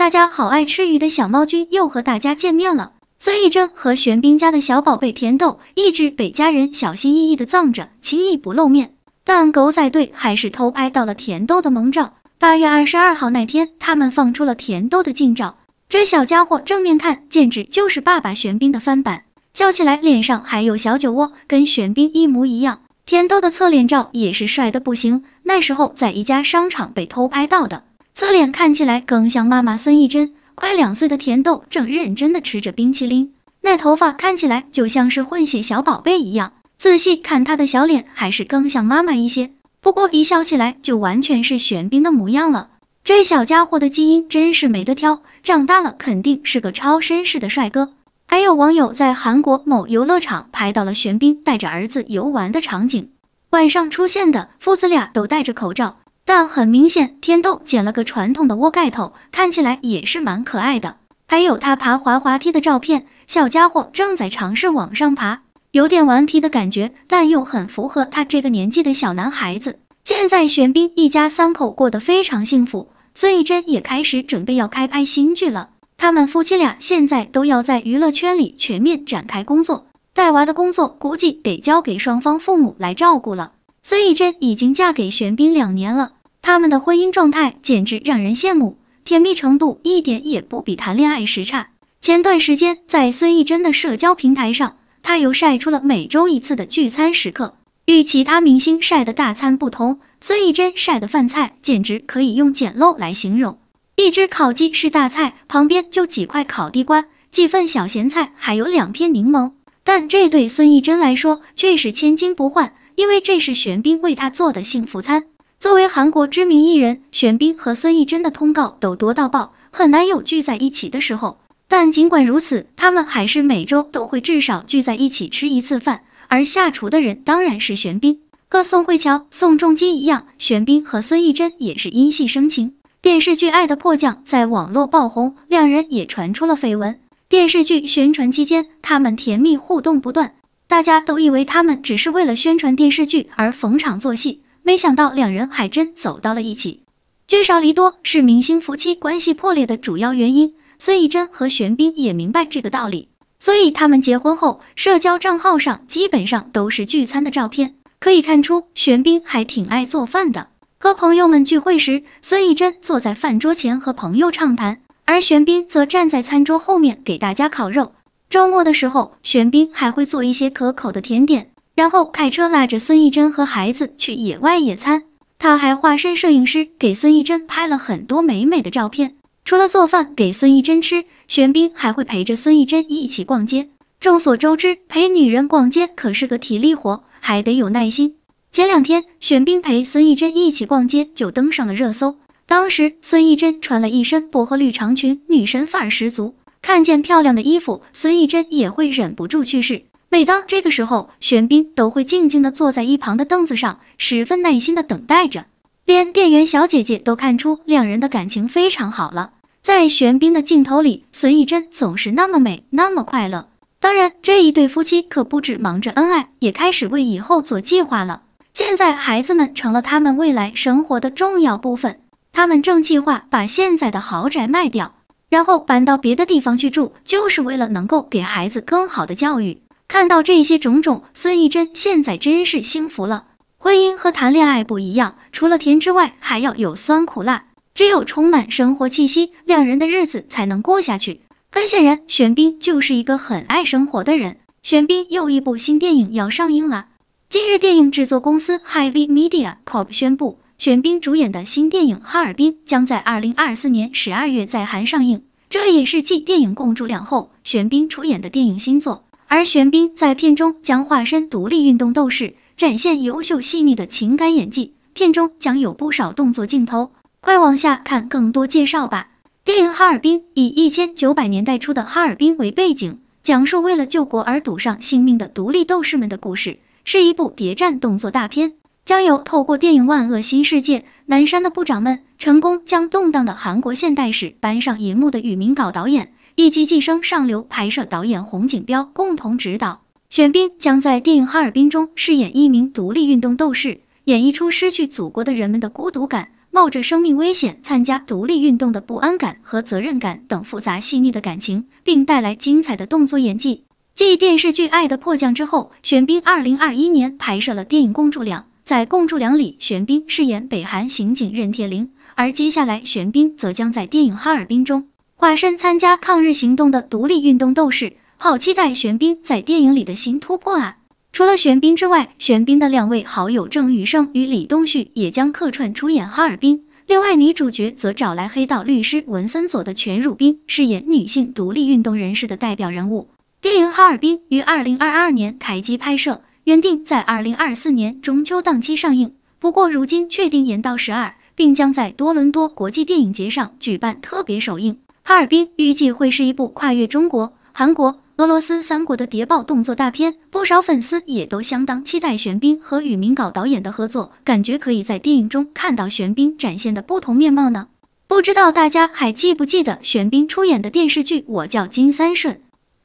大家好，爱吃鱼的小猫君又和大家见面了。孙艺珍和玄彬家的小宝贝甜豆一直被家人小心翼翼的藏着，轻易不露面。但狗仔队还是偷拍到了甜豆的萌照。八月二十二号那天，他们放出了甜豆的近照。这小家伙正面看简直就是爸爸玄彬的翻版，笑起来脸上还有小酒窝，跟玄彬一模一样。甜豆的侧脸照也是帅的不行。那时候在一家商场被偷拍到的。侧脸看起来更像妈妈孙艺珍，快两岁的甜豆正认真地吃着冰淇淋，那头发看起来就像是混血小宝贝一样。仔细看他的小脸，还是更像妈妈一些，不过一笑起来就完全是玄彬的模样了。这小家伙的基因真是没得挑，长大了肯定是个超绅士的帅哥。还有网友在韩国某游乐场拍到了玄彬带着儿子游玩的场景，晚上出现的父子俩都戴着口罩。但很明显，天豆剪了个传统的窝盖头，看起来也是蛮可爱的。还有他爬滑滑梯的照片，小家伙正在尝试往上爬，有点顽皮的感觉，但又很符合他这个年纪的小男孩子。现在玄彬一家三口过得非常幸福，孙艺珍也开始准备要开拍新剧了。他们夫妻俩现在都要在娱乐圈里全面展开工作，带娃的工作估计得交给双方父母来照顾了。孙艺珍已经嫁给玄彬两年了，他们的婚姻状态简直让人羡慕，甜蜜程度一点也不比谈恋爱时差。前段时间，在孙艺珍的社交平台上，她又晒出了每周一次的聚餐时刻。与其他明星晒的大餐不同，孙艺珍晒的饭菜简直可以用简陋来形容。一只烤鸡是大菜，旁边就几块烤地瓜，几份小咸菜，还有两片柠檬。但这对孙艺珍来说却是千金不换。因为这是玄彬为他做的幸福餐。作为韩国知名艺人，玄彬和孙艺珍的通告都多到爆，很难有聚在一起的时候。但尽管如此，他们还是每周都会至少聚在一起吃一次饭。而下厨的人当然是玄彬。和宋慧乔、宋仲基一样，玄彬和孙艺珍也是因戏生情。电视剧《爱的迫降》在网络爆红，两人也传出了绯闻。电视剧宣传期间，他们甜蜜互动不断。大家都以为他们只是为了宣传电视剧而逢场作戏，没想到两人还真走到了一起。聚少离多是明星夫妻关系破裂的主要原因。孙艺珍和玄彬也明白这个道理，所以他们结婚后，社交账号上基本上都是聚餐的照片。可以看出，玄彬还挺爱做饭的。和朋友们聚会时，孙艺珍坐在饭桌前和朋友畅谈，而玄彬则站在餐桌后面给大家烤肉。周末的时候，玄彬还会做一些可口的甜点，然后开车拉着孙艺珍和孩子去野外野餐。他还化身摄影师，给孙艺珍拍了很多美美的照片。除了做饭给孙艺珍吃，玄彬还会陪着孙艺珍一起逛街。众所周知，陪女人逛街可是个体力活，还得有耐心。前两天，玄彬陪孙艺珍一起逛街就登上了热搜。当时，孙艺珍穿了一身薄荷绿长裙，女神范十足。看见漂亮的衣服，孙艺珍也会忍不住去试。每当这个时候，玄彬都会静静地坐在一旁的凳子上，十分耐心地等待着。连店员小姐姐都看出两人的感情非常好了。在玄彬的镜头里，孙艺珍总是那么美，那么快乐。当然，这一对夫妻可不止忙着恩爱，也开始为以后做计划了。现在，孩子们成了他们未来生活的重要部分。他们正计划把现在的豪宅卖掉。然后搬到别的地方去住，就是为了能够给孩子更好的教育。看到这些种种，孙艺珍现在真是幸福了。婚姻和谈恋爱不一样，除了甜之外，还要有酸苦辣。只有充满生活气息，两人的日子才能过下去。很线人玄彬就是一个很爱生活的人。玄彬又一部新电影要上映了。今日电影制作公司 h a v p y Media Corp 宣布。玄彬主演的新电影《哈尔滨》将在二零二四年十二月在韩上映，这也是继电影《共筑两后》玄彬出演的电影新作。而玄彬在片中将化身独立运动斗士，展现优秀细腻的情感演技。片中将有不少动作镜头，快往下看更多介绍吧。电影《哈尔滨》以一千九百年代初的哈尔滨为背景，讲述为了救国而赌上性命的独立斗士们的故事，是一部谍战动作大片。将由透过电影《万恶新世界》南山的部长们成功将动荡的韩国现代史搬上银幕的与明镐导演以及《寄生上流》拍摄导演洪景彪共同执导。玄彬将在电影《哈尔滨》中饰演一名独立运动斗士，演绎出失去祖国的人们的孤独感、冒着生命危险参加独立运动的不安感和责任感等复杂细腻的感情，并带来精彩的动作演技。继电视剧《爱的迫降》之后，玄彬2021年拍摄了电影《公主两。在共筑良里，玄彬饰演北韩刑警任铁林，而接下来玄彬则将在电影《哈尔滨》中化身参加抗日行动的独立运动斗士，好期待玄彬在电影里的新突破啊！除了玄彬之外，玄彬的两位好友郑雨盛与李东旭也将客串出演《哈尔滨》。另外，女主角则找来黑道律师文森佐的全汝彬饰演女性独立运动人士的代表人物。电影《哈尔滨》于二零二二年开机拍摄。原定在二零二四年中秋档期上映，不过如今确定延到十二，并将在多伦多国际电影节上举办特别首映。哈尔滨预计会是一部跨越中国、韩国、俄罗斯三国的谍报动作大片，不少粉丝也都相当期待玄彬和与民镐导演的合作，感觉可以在电影中看到玄彬展现的不同面貌呢。不知道大家还记不记得玄彬出演的电视剧《我叫金三顺》？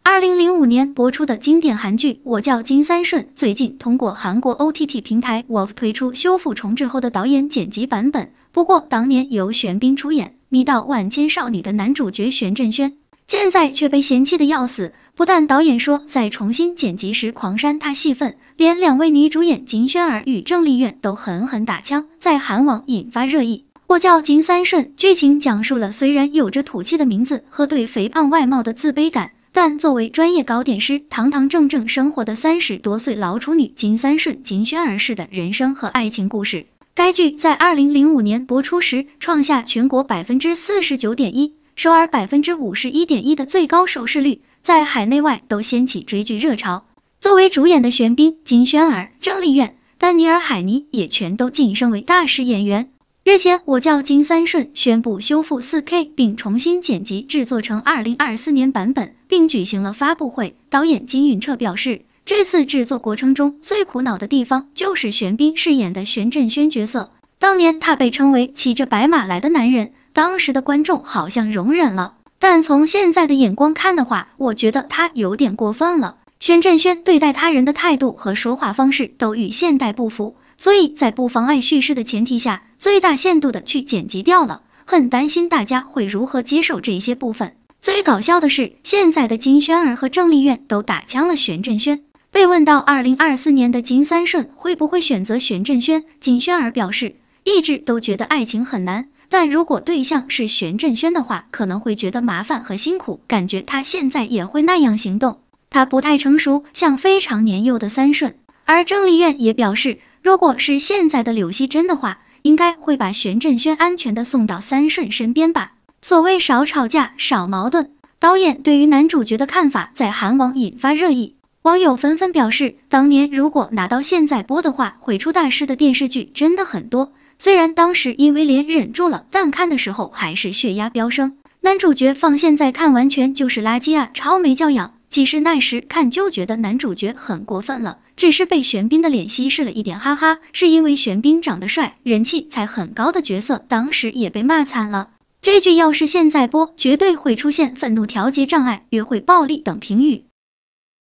二零零五年播出的经典韩剧《我叫金三顺》最近通过韩国 OTT 平台 Wolf 推出修复重置后的导演剪辑版本。不过，当年由玄彬出演迷倒万千少女的男主角玄振轩，现在却被嫌弃的要死。不但导演说在重新剪辑时狂删他戏份，连两位女主演金宣儿与郑丽媛都狠狠打枪，在韩网引发热议。《我叫金三顺》剧情讲述了虽然有着土气的名字和对肥胖外貌的自卑感。但作为专业糕点师，堂堂正正生活的三十多岁老处女金三顺、金宣儿式的人生和爱情故事，该剧在二零零五年播出时，创下全国百分之四十九点一、首尔百分之五十一点一的最高收视率，在海内外都掀起追剧热潮。作为主演的玄彬、金宣儿、郑丽媛、丹尼尔·海尼也全都晋升为大师演员。日前，我叫金三顺宣布修复四 K，并重新剪辑制作成二零二四年版本，并举行了发布会。导演金允彻表示，这次制作过程中最苦恼的地方就是玄彬饰演的玄振轩角色。当年他被称为骑着白马来的男人，当时的观众好像容忍了，但从现在的眼光看的话，我觉得他有点过分了。玄振轩对待他人的态度和说话方式都与现代不符，所以在不妨碍叙事的前提下。最大限度的去剪辑掉了，很担心大家会如何接受这一些部分。最搞笑的是，现在的金宣儿和郑丽媛都打枪了。玄振轩被问到，二零二四年的金三顺会不会选择玄振轩？金宣儿表示，一直都觉得爱情很难，但如果对象是玄振轩的话，可能会觉得麻烦和辛苦，感觉他现在也会那样行动。他不太成熟，像非常年幼的三顺。而郑丽媛也表示，如果是现在的柳熙珍的话。应该会把玄振轩安全的送到三顺身边吧。所谓少吵架，少矛盾。导演对于男主角的看法在韩网引发热议，网友纷纷表示，当年如果拿到现在播的话，会出大事的电视剧真的很多。虽然当时因为脸忍住了，但看的时候还是血压飙升。男主角放现在看，完全就是垃圾啊，超没教养。其实那时看就觉得男主角很过分了，只是被玄彬的脸稀释了一点，哈哈，是因为玄彬长得帅、人气才很高的角色，当时也被骂惨了。这剧要是现在播，绝对会出现愤怒调节障碍、约会暴力等评语。